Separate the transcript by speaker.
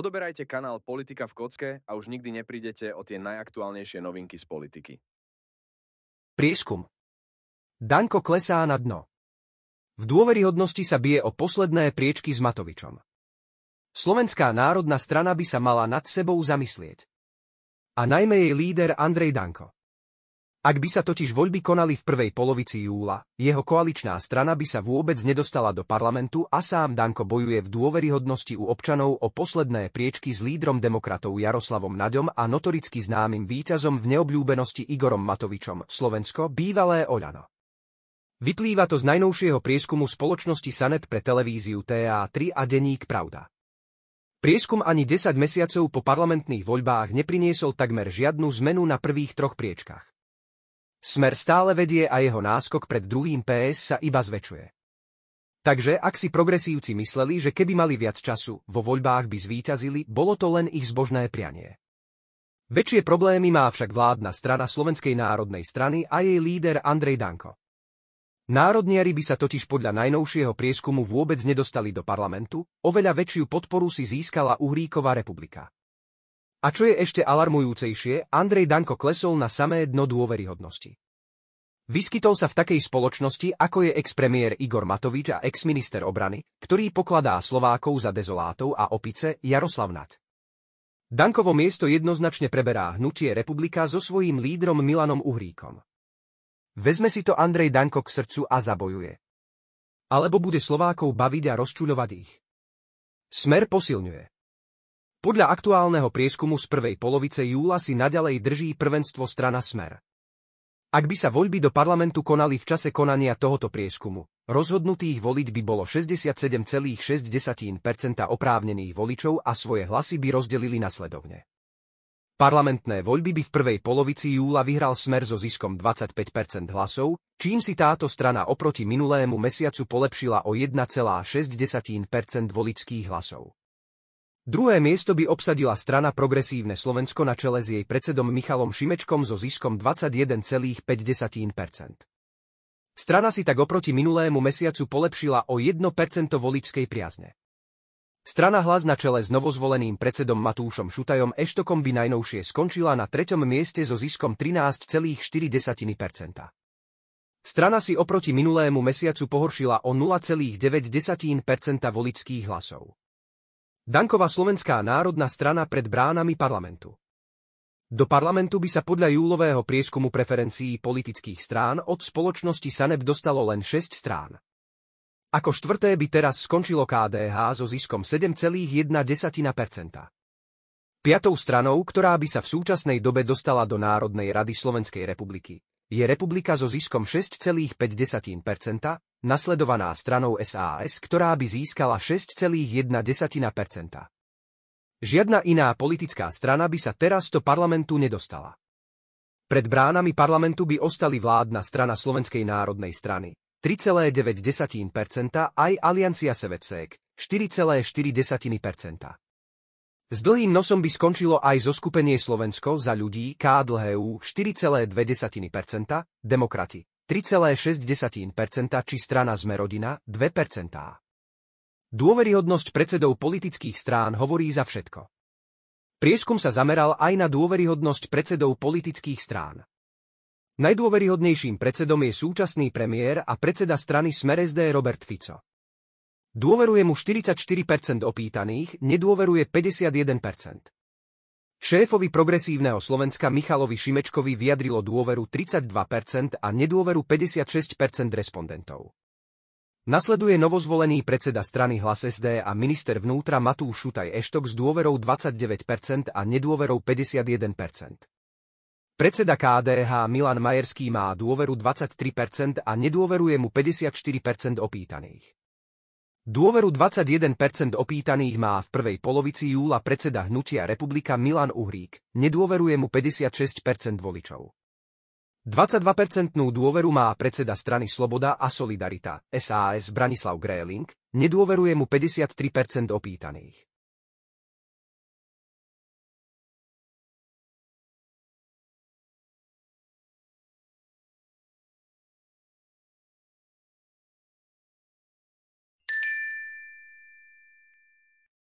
Speaker 1: Odoberajte kanál Politika v kocke a už nikdy neprídete o tie najaktuálnejšie novinky z politiky. Prieskum. Danko klesá na dno. V dôveryhodnosti sa bije o posledné priečky s Matovičom. Slovenská národná strana by sa mala nad sebou zamyslieť. A najmä jej líder Andrej Danko. Ak by sa totiž voľby konali v prvej polovici júla, jeho koaličná strana by sa vôbec nedostala do parlamentu a sám Danko bojuje v dôveryhodnosti u občanov o posledné priečky s lídrom demokratov Jaroslavom Naďom a notoricky známym víťazom v neobľúbenosti Igorom Matovičom, Slovensko, bývalé Oľano. Vyplýva to z najnovšieho prieskumu spoločnosti Sanet pre televíziu TA3 a denník Pravda. Prieskum ani 10 mesiacov po parlamentných voľbách nepriniesol takmer žiadnu zmenu na prvých troch priečkach. Smer stále vedie a jeho náskok pred druhým PS sa iba zväčšuje. Takže ak si progresívci mysleli, že keby mali viac času, vo voľbách by zvíťazili, bolo to len ich zbožné prianie. Väčšie problémy má však vládna strana Slovenskej národnej strany a jej líder Andrej Danko. Národniari by sa totiž podľa najnovšieho prieskumu vôbec nedostali do parlamentu, oveľa väčšiu podporu si získala Uhríková republika. A čo je ešte alarmujúcejšie, Andrej Danko klesol na samé dno dôveryhodnosti. Vyskytol sa v takej spoločnosti, ako je ex-premiér Igor Matovič a ex-minister obrany, ktorý pokladá Slovákov za dezolátov a opice Jaroslav Nat. Dankovo miesto jednoznačne preberá hnutie republika so svojím lídrom Milanom Uhríkom. Vezme si to Andrej Danko k srdcu a zabojuje. Alebo bude Slovákov baviť a rozčuľovať ich. Smer posilňuje. Podľa aktuálneho prieskumu z prvej polovice júla si naďalej drží prvenstvo strana Smer. Ak by sa voľby do parlamentu konali v čase konania tohoto prieskumu, rozhodnutých voliť by bolo 67,6% oprávnených voličov a svoje hlasy by rozdelili nasledovne. Parlamentné voľby by v prvej polovici júla vyhral Smer so ziskom 25% hlasov, čím si táto strana oproti minulému mesiacu polepšila o 1,6% voličských hlasov. Druhé miesto by obsadila strana Progresívne Slovensko na čele s jej predsedom Michalom Šimečkom so ziskom 21,5%. Strana si tak oproti minulému mesiacu polepšila o 1% voličskej priazne. Strana hlas na čele s novozvoleným predsedom Matúšom Šutajom Eštokom by najnovšie skončila na treťom mieste so ziskom 13,4%. Strana si oproti minulému mesiacu pohoršila o 0,9% voličských hlasov. Danková slovenská národná strana pred bránami parlamentu. Do parlamentu by sa podľa júlového prieskumu preferencií politických strán od spoločnosti Saneb dostalo len 6 strán. Ako štvrté by teraz skončilo KDH so ziskom 7,1%. Piatou stranou, ktorá by sa v súčasnej dobe dostala do Národnej rady Slovenskej republiky, je republika so ziskom 6,5%, nasledovaná stranou SAS, ktorá by získala 6,1%. Žiadna iná politická strana by sa teraz do parlamentu nedostala. Pred bránami parlamentu by ostali vládna strana Slovenskej národnej strany 3,9% aj Aliancia Sevecek 4,4%. S dlhým nosom by skončilo aj zoskupenie Slovensko za ľudí KDLHU 4,2%, demokrati 3,6% či strana Zmerodina 2%. Dôveryhodnosť predsedov politických strán hovorí za všetko. Prieskum sa zameral aj na dôveryhodnosť predsedov politických strán. Najdôveryhodnejším predsedom je súčasný premiér a predseda strany Smer SD Robert Fico. Dôveruje mu 44% opýtaných, nedôveruje 51%. Šéfovi progresívneho Slovenska Michalovi Šimečkovi vyjadrilo dôveru 32% a nedôveru 56% respondentov. Nasleduje novozvolený predseda strany Hlas SD a minister vnútra Matúš Šutaj Eštok s dôverou 29% a nedôverou 51%. Predseda KDH Milan Majerský má dôveru 23% a nedôveruje mu 54% opýtaných. Dôveru 21% opýtaných má v prvej polovici júla predseda hnutia republika Milan Uhrík, nedôveruje mu 56% voličov. 22 dôveru má predseda strany Sloboda a Solidarita, SAS Branislav Gréling, nedôveruje mu 53% opýtaných.